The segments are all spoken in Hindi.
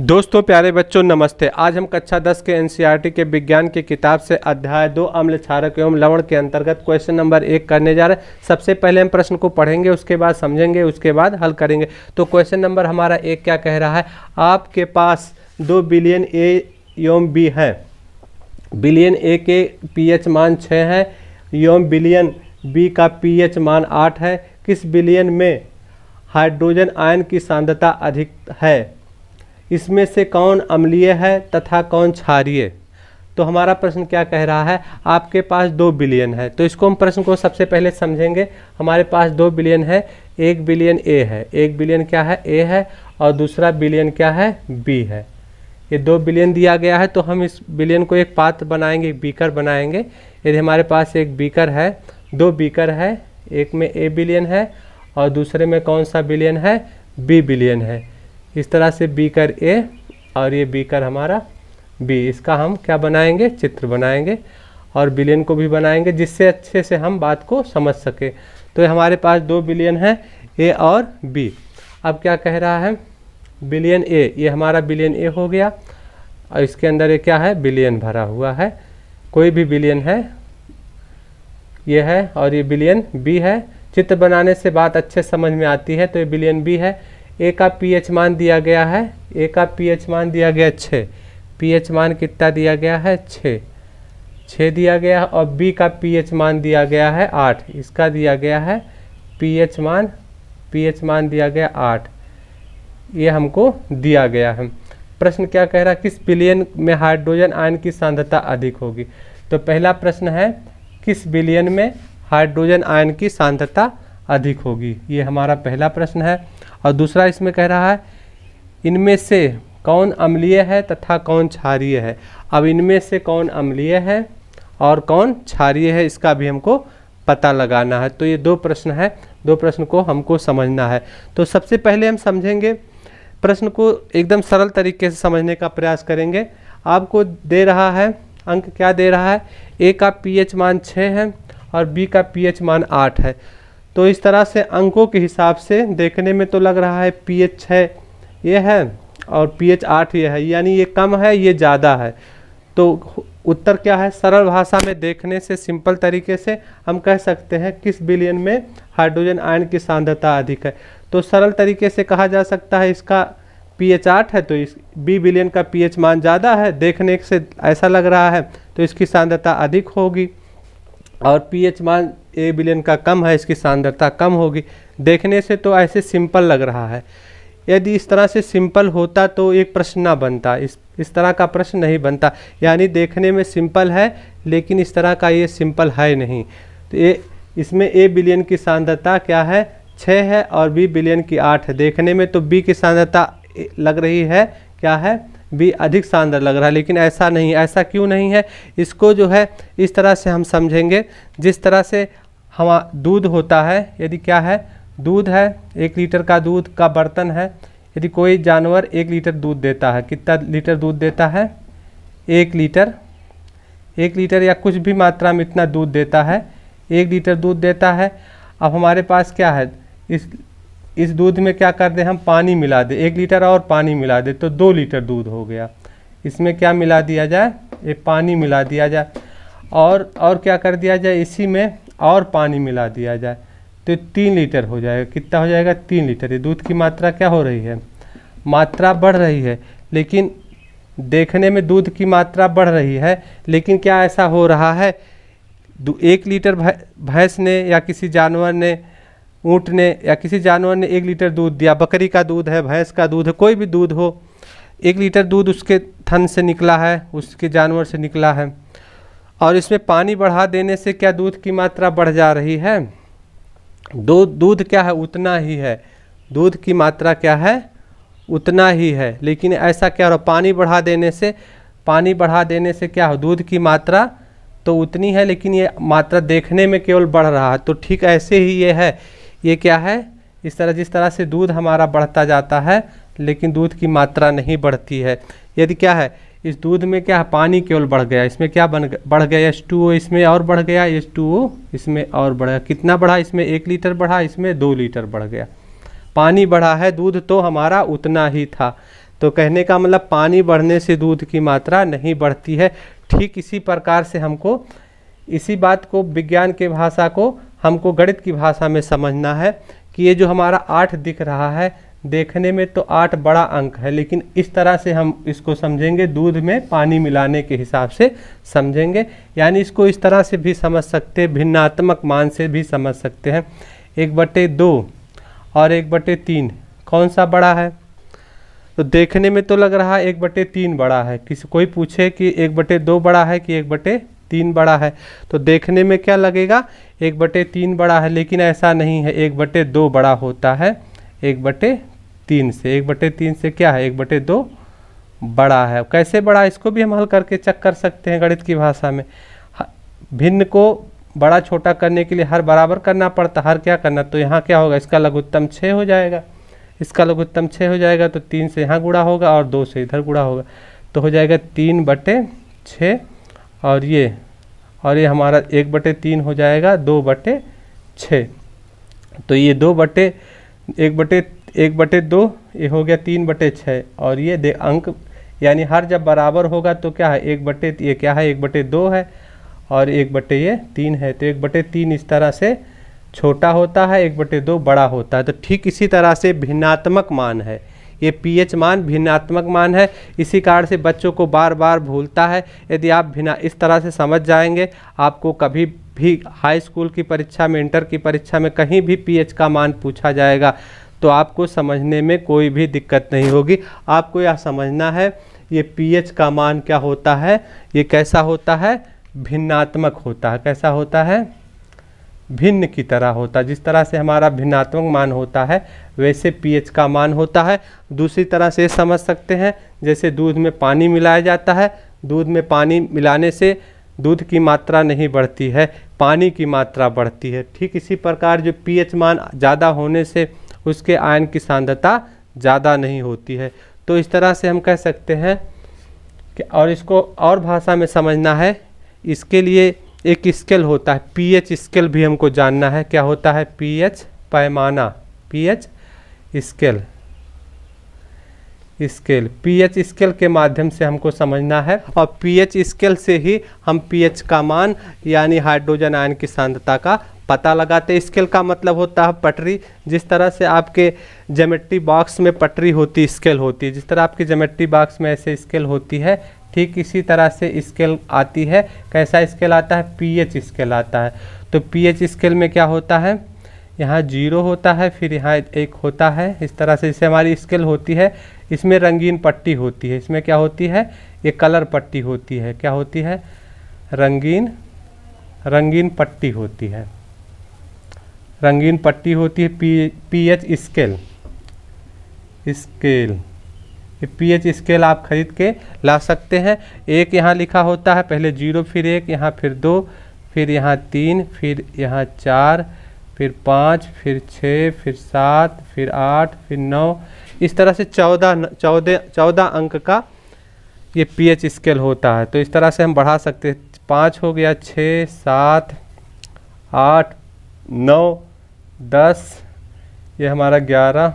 दोस्तों प्यारे बच्चों नमस्ते आज हम कक्षा 10 के एनसीईआरटी e के विज्ञान की किताब से अध्याय दो अम्ल क्षारक एवं लवण के अंतर्गत क्वेश्चन नंबर एक करने जा रहे हैं सबसे पहले हम प्रश्न को पढ़ेंगे उसके बाद समझेंगे उसके बाद हल करेंगे तो क्वेश्चन नंबर हमारा एक क्या कह रहा है आपके पास दो बिलियन ए एवं बी हैं बिलियन ए के पी मान छः हैं एवं बिलियन बी का पी मान आठ है किस बिलियन में हाइड्रोजन आयन की सांद्रता अधिक है इसमें से कौन अम्लीय है तथा कौन क्षारिय तो हमारा प्रश्न क्या कह रहा है आपके पास दो बिलियन है तो इसको हम प्रश्न को सबसे पहले समझेंगे हमारे पास दो बिलियन है एक बिलियन ए है एक बिलियन क्या है ए है और दूसरा बिलियन क्या है बी है ये दो बिलियन दिया गया है तो हम इस बिलियन को एक पात्र बनाएंगे एक बीकर बनाएंगे यदि हमारे पास एक बीकर है दो बीकर है एक में ए बिलियन है और दूसरे में कौन सा बिलियन है बी बिलियन है इस तरह से बी कर ए और ये बी कर हमारा बी इसका हम क्या बनाएंगे चित्र बनाएंगे और बिलियन को भी बनाएंगे जिससे अच्छे से हम बात को समझ सके तो हमारे पास दो बिलियन हैं ए और बी अब क्या कह रहा है बिलियन ए ये हमारा बिलियन ए हो गया और इसके अंदर ये क्या है बिलियन भरा हुआ है कोई भी बिलियन है ये है और ये बिलियन बी है चित्र बनाने से बात अच्छे समझ में आती है तो ये बिलियन बी है ए का पीएच मान दिया गया है ए का पीएच मान दिया गया छः पीएच मान कितना दिया गया है छः छः दिया गया है और बी का पीएच मान दिया गया है आठ इसका दिया गया है पीएच मान पीएच मान दिया गया आठ ये हमको दिया गया है प्रश्न क्या कह रहा है किस बिलियन में हाइड्रोजन आयन की सांद्रता अधिक होगी तो पहला प्रश्न है किस बिलियन में हाइड्रोजन आयन की सांद्रता अधिक होगी ये हमारा पहला प्रश्न है और दूसरा इसमें कह रहा है इनमें से कौन अम्लीय है तथा कौन क्षारीय है अब इनमें से कौन अम्लीय है और कौन क्षारीय है इसका भी हमको पता लगाना है तो ये दो प्रश्न है दो प्रश्न को हमको समझना है तो सबसे पहले हम समझेंगे प्रश्न को एकदम सरल तरीके से समझने का प्रयास करेंगे आपको दे रहा है अंक क्या दे रहा है ए का पीएच मान 6 है और बी का पीएच मान 8 है तो इस तरह से अंकों के हिसाब से देखने में तो लग रहा है पी एच छः ये है और पी एच आठ ये है यानी ये कम है ये ज़्यादा है तो उत्तर क्या है सरल भाषा में देखने से सिंपल तरीके से हम कह सकते हैं किस बिलियन में हाइड्रोजन आयन की सांद्रता अधिक है तो सरल तरीके से कहा जा सकता है इसका पी एच आठ है तो इस बी बिलियन का पी एच मान ज़्यादा है देखने से ऐसा लग रहा है तो इसकी सांद्रता अधिक होगी और पीएच मान ए बिलियन का कम है इसकी सांद्रता कम होगी देखने से तो ऐसे सिंपल लग रहा है यदि इस तरह से सिंपल होता तो एक प्रश्न ना बनता इस इस तरह का प्रश्न नहीं बनता यानी देखने में सिंपल है लेकिन इस तरह का ये सिंपल है नहीं तो ये इसमें ए बिलियन की सांद्रता क्या है छः है और बी बिलियन की आठ है देखने में तो बी की सांद्रता लग रही है क्या है भी अधिक शानदार लग रहा है लेकिन ऐसा नहीं ऐसा क्यों नहीं है इसको जो है इस तरह से हम समझेंगे जिस तरह से हम दूध होता है यदि क्या है दूध है एक लीटर का दूध का बर्तन है यदि कोई जानवर एक लीटर दूध देता है कितना लीटर दूध देता है एक लीटर एक लीटर या कुछ भी मात्रा में इतना दूध देता है एक लीटर दूध देता है अब हमारे पास क्या है इस इस दूध में क्या कर दें हम पानी मिला दें एक लीटर और पानी मिला दें तो दो लीटर दूध हो गया इसमें क्या मिला दिया जाए ये पानी मिला दिया जाए और और क्या कर दिया जाए इसी में और पानी मिला दिया जाए तो तीन लीटर हो जाएगा कितना हो जाएगा तीन लीटर ये दूध की मात्रा क्या हो रही है मात्रा बढ़ रही है लेकिन देखने में दूध की मात्रा बढ़ रही है लेकिन क्या ऐसा हो रहा है एक लीटर भैंस ने या किसी जानवर ने ऊँट ने या किसी जानवर ने एक लीटर दूध दिया बकरी का दूध है भैंस का दूध है कोई भी दूध हो एक लीटर दूध उसके थन से निकला है उसके जानवर से निकला है और इसमें पानी बढ़ा देने से क्या दूध की मात्रा बढ़ जा रही है दूध दूध क्या है उतना ही है दूध की मात्रा क्या है उतना ही है लेकिन ऐसा क्या हो पानी बढ़ा देने से पानी बढ़ा देने से क्या हो दूध की मात्रा तो उतनी है लेकिन ये मात्रा देखने में केवल बढ़ रहा है तो ठीक ऐसे ही ये है ये क्या है इस तरह जिस तरह से दूध हमारा बढ़ता जाता है लेकिन दूध की मात्रा नहीं बढ़ती है यदि क्या है इस दूध में क्या है पानी केवल बढ़ गया इसमें क्या बन बढ़ गया एस टू ओ इसमें और बढ़ गया एस टू ओ इसमें और बढ़ गया कितना बढ़ा इसमें एक लीटर बढ़ा इसमें दो लीटर बढ़ गया पानी बढ़ा है दूध तो हमारा उतना ही था तो कहने का मतलब पानी बढ़ने से दूध की मात्रा नहीं बढ़ती है ठीक इसी प्रकार से हमको इसी बात को विज्ञान के भाषा को हमको गणित की भाषा में समझना है कि ये जो हमारा आठ दिख रहा है देखने में तो आठ बड़ा अंक है लेकिन इस तरह से हम इसको समझेंगे दूध में पानी मिलाने के हिसाब से समझेंगे यानी इसको इस तरह से भी समझ सकते भिन्नात्मक मान से भी समझ सकते हैं एक बटे दो और एक बटे तीन कौन सा बड़ा है तो देखने में तो लग रहा है एक बटे तीन बड़ा है किसी कोई पूछे कि एक बटे दो बड़ा है कि एक बटे तीन बड़ा है तो देखने में क्या लगेगा एक बटे तीन बड़ा है लेकिन ऐसा नहीं है एक बटे दो बड़ा होता है एक बटे तीन से एक बटे तीन से क्या है एक बटे दो बड़ा है कैसे बड़ा इसको भी हम हल करके चेक कर सकते हैं गणित की भाषा में भिन्न को बड़ा छोटा करने के लिए हर बराबर करना पड़ता हर क्या करना तो यहाँ क्या होगा इसका लघुत्तम छः हो जाएगा इसका लघुत्तम छः हो जाएगा तो तीन से यहाँ गुड़ा होगा और दो से इधर गुड़ा होगा तो हो जाएगा तीन बटे छः और ये और ये हमारा एक बटे तीन हो जाएगा दो बटे छः तो ये दो बटे एक बटे एक बटे दो ये हो गया तीन बटे छः और ये दे अंक यानी हर जब बराबर होगा तो क्या है एक बटे ये क्या है एक बटे दो है और एक बटे ये तीन है तो एक बटे तीन इस तरह से छोटा होता है एक बटे दो बड़ा होता है तो ठीक इसी तरह से भिन्नात्मक मान है ये पीएच मान भिन्नात्मक मान है इसी कारण से बच्चों को बार बार भूलता है यदि आप भिना इस तरह से समझ जाएंगे आपको कभी भी हाई स्कूल की परीक्षा में इंटर की परीक्षा में कहीं भी पीएच का मान पूछा जाएगा तो आपको समझने में कोई भी दिक्कत नहीं होगी आपको यह समझना है ये पीएच का मान क्या होता है ये कैसा होता है भिन्नात्मक होता है कैसा होता है भिन्न की तरह होता है जिस तरह से हमारा भिन्नात्मक मान होता है वैसे पीएच का मान होता है दूसरी तरह से समझ सकते हैं जैसे दूध में पानी मिलाया जाता है दूध में पानी मिलाने से दूध की मात्रा नहीं बढ़ती है पानी की मात्रा बढ़ती है ठीक इसी प्रकार जो पीएच मान ज़्यादा होने से उसके आयन की सांद्रता ज़्यादा नहीं होती है तो इस तरह से हम कह सकते हैं कि और इसको और भाषा में समझना है इसके लिए एक स्केल होता है पीएच स्केल भी हमको जानना है क्या होता है पीएच पैमाना pH scale scale pH scale के माध्यम से हमको समझना है और पीएच स्केल से ही हम पीएच का मान यानी हाइड्रोजन आयन की सांद्रता का पता लगाते स्केल का मतलब होता है पटरी जिस तरह से आपके जेमेट्री बॉक्स में पटरी होती स्केल होती है जिस तरह आपके जेमेट्री बॉक्स में ऐसे स्केल होती है ठीक इसी तरह से स्केल आती है कैसा स्केल आता है पीएच स्केल आता है तो पीएच स्केल में क्या होता है यहाँ जीरो होता है फिर यहाँ एक होता है इस तरह से जैसे हमारी स्केल होती है इसमें रंगीन पट्टी होती है इसमें क्या होती है ये कलर पट्टी होती है क्या होती है रंगीन रंगीन पट्टी होती है रंगीन पट्टी होती है P P H scale scale pH scale आप खरीद के ला सकते हैं एक यहाँ लिखा होता है पहले जीरो फिर एक यहाँ फिर दो फिर यहाँ तीन फिर यहाँ चार फिर पाँच फिर छः फिर सात फिर आठ फिर नौ इस तरह से चौदह चौदह चौदह अंक का ये पीएच स्केल होता है तो इस तरह से हम बढ़ा सकते हैं पाँच हो गया छः सात आठ नौ दस ये हमारा ग्यारह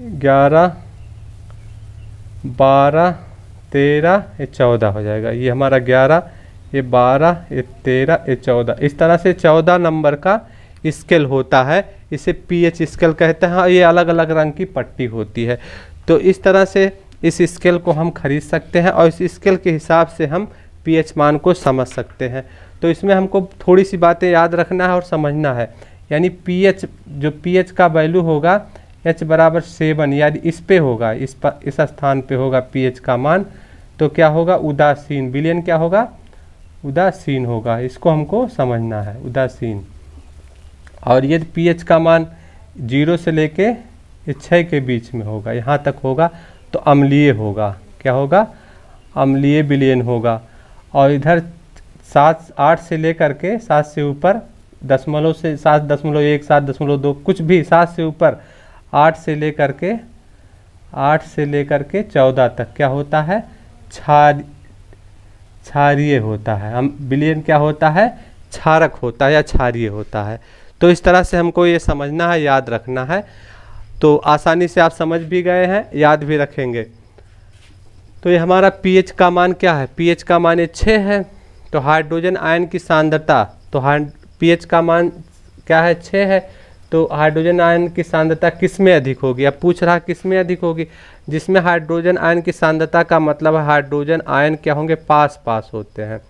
ग्यारह बारह तेरह ये चौदह हो जाएगा ये हमारा ग्यारह ये बारह ये तेरह ये चौदह इस तरह से चौदह नंबर का स्केल होता है इसे पी एच स्केल कहते हैं और हाँ, ये अलग अलग रंग की पट्टी होती है तो इस तरह से इस स्केल को हम खरीद सकते हैं और इस स्केल के हिसाब से हम पी एच मान को समझ सकते हैं तो इसमें हमको थोड़ी सी बातें याद रखना है और समझना है यानी पी एच जो पी एच का वैल्यू होगा एच बराबर सेवन यानी इस पे होगा इस पर इस स्थान पे होगा पीएच का मान तो क्या होगा उदासीन विलियन क्या होगा उदासीन होगा इसको हमको समझना है उदासीन और यदि पीएच का मान जीरो से लेके छः के बीच में होगा यहाँ तक होगा तो अम्लीय होगा क्या होगा अम्लीय विलियन होगा और इधर सात आठ से लेकर के सात से ऊपर दशमलव से सात दशमलव एक सात दशमलव दो कुछ भी सात से ऊपर आठ से लेकर के आठ से लेकर के चौदह तक क्या होता है क्षार क्षारिय होता है हम बिलियन क्या होता है क्षारक होता है या क्षारिय होता है तो इस तरह से हमको ये समझना है याद रखना है तो आसानी से आप समझ भी गए हैं याद भी रखेंगे तो ये हमारा पीएच का मान क्या है पीएच का मान ये छः है तो हाइड्रोजन आयन की सांद्रता तो हाइड पी का मान क्या है छः है तो हाइड्रोजन आयन की सांद्रता किस में अधिक होगी अब पूछ रहा किस में अधिक होगी जिसमें हाइड्रोजन आयन की सांद्रता का मतलब हाइड्रोजन आयन क्या होंगे पास पास होते हैं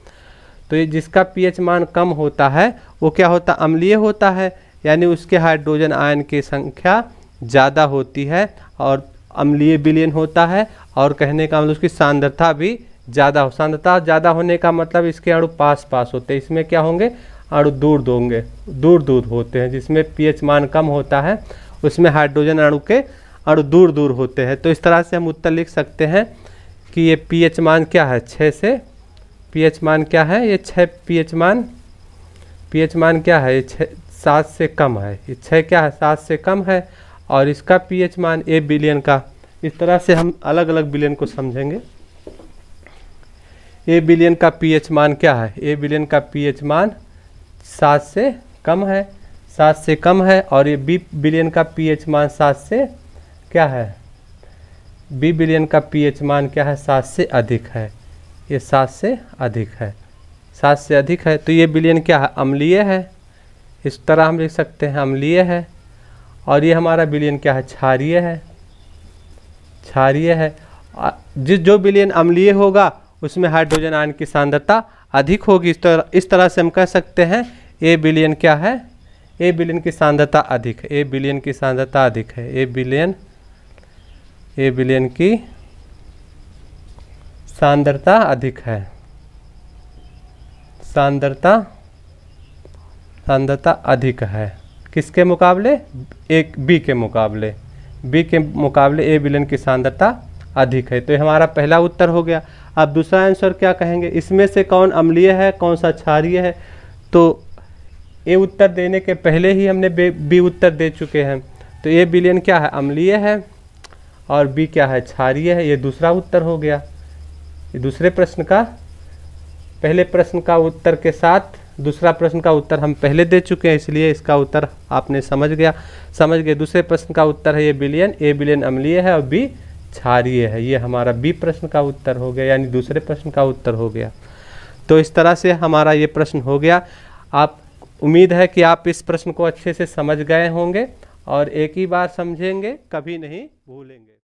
तो ये जिसका पीएच मान कम होता है वो क्या होता अम्लीय होता है यानी उसके हाइड्रोजन आयन की संख्या ज़्यादा होती है और अम्लीय विलियन होता है और कहने का मतलब उसकी सांद्रता भी ज़्यादा हो सांद्रता ज़्यादा होने का मतलब इसके अड़ु पास पास होते हैं इसमें क्या होंगे अणु दूर दोगे दूर दूर होते हैं जिसमें पीएच मान कम होता है उसमें हाइड्रोजन अणु के अणु दूर दूर होते हैं तो इस तरह से हम उत्तर लिख सकते हैं कि ये पीएच मान क्या है छः से पीएच मान क्या है ये छः पीएच मान पीएच मान क्या है ये छः सात से कम है ये छः क्या है सात से कम है और इसका पी मान ए बिलियन का इस तरह से हम अलग अलग बिलियन को समझेंगे ए बिलियन का पीएच मान क्या है ए बिलियन का पीएच मान सात से कम है सात से कम है और ये बी बिलियन का पीएच मान सात से क्या है बी बिलियन का पीएच मान क्या है सात से अधिक है ये सात से अधिक है सात से अधिक है तो ये बिलियन क्या है अम्लीय है इस तरह हम लिख सकते हैं अम्लीय है और ये हमारा बिलियन क्या है क्षारिय है क्षारिय है जिस जो बिलियन अम्लीय होगा उसमें हाइड्रोजन आयन की सांद्रता अधिक होगी इस तरह इस तरह से हम कह सकते हैं ए बिलियन क्या है ए बिलियन की सांद्रता अधिक है ए बिलियन की सांद्रता अधिक है ए बिलियन ए बिलियन की सांद्रता अधिक है सांद्रता सांद्रता अधिक है किसके मुकाबले एक बी के मुकाबले बी के मुकाबले ए बिलियन की सांद्रता अधिक है तो ये हमारा पहला उत्तर हो गया आप दूसरा आंसर क्या कहेंगे इसमें से कौन अम्लीय है कौन सा क्षारिय है तो ए उत्तर देने के पहले ही हमने बी उत्तर दे चुके हैं तो ए बिलियन क्या है अम्लीय है और बी क्या है क्षारिय है ये दूसरा उत्तर हो गया ये दूसरे प्रश्न का पहले प्रश्न का उत्तर के साथ दूसरा प्रश्न का उत्तर हम पहले दे चुके हैं इसलिए इसका उत्तर आपने समझ गया समझ गए दूसरे प्रश्न का उत्तर है ये बिलियन ए बिलियन अम्लीय है और बी क्षारीय है ये हमारा बी प्रश्न का उत्तर हो गया यानी दूसरे प्रश्न का उत्तर हो गया तो इस तरह से हमारा ये प्रश्न हो गया आप उम्मीद है कि आप इस प्रश्न को अच्छे से समझ गए होंगे और एक ही बार समझेंगे कभी नहीं भूलेंगे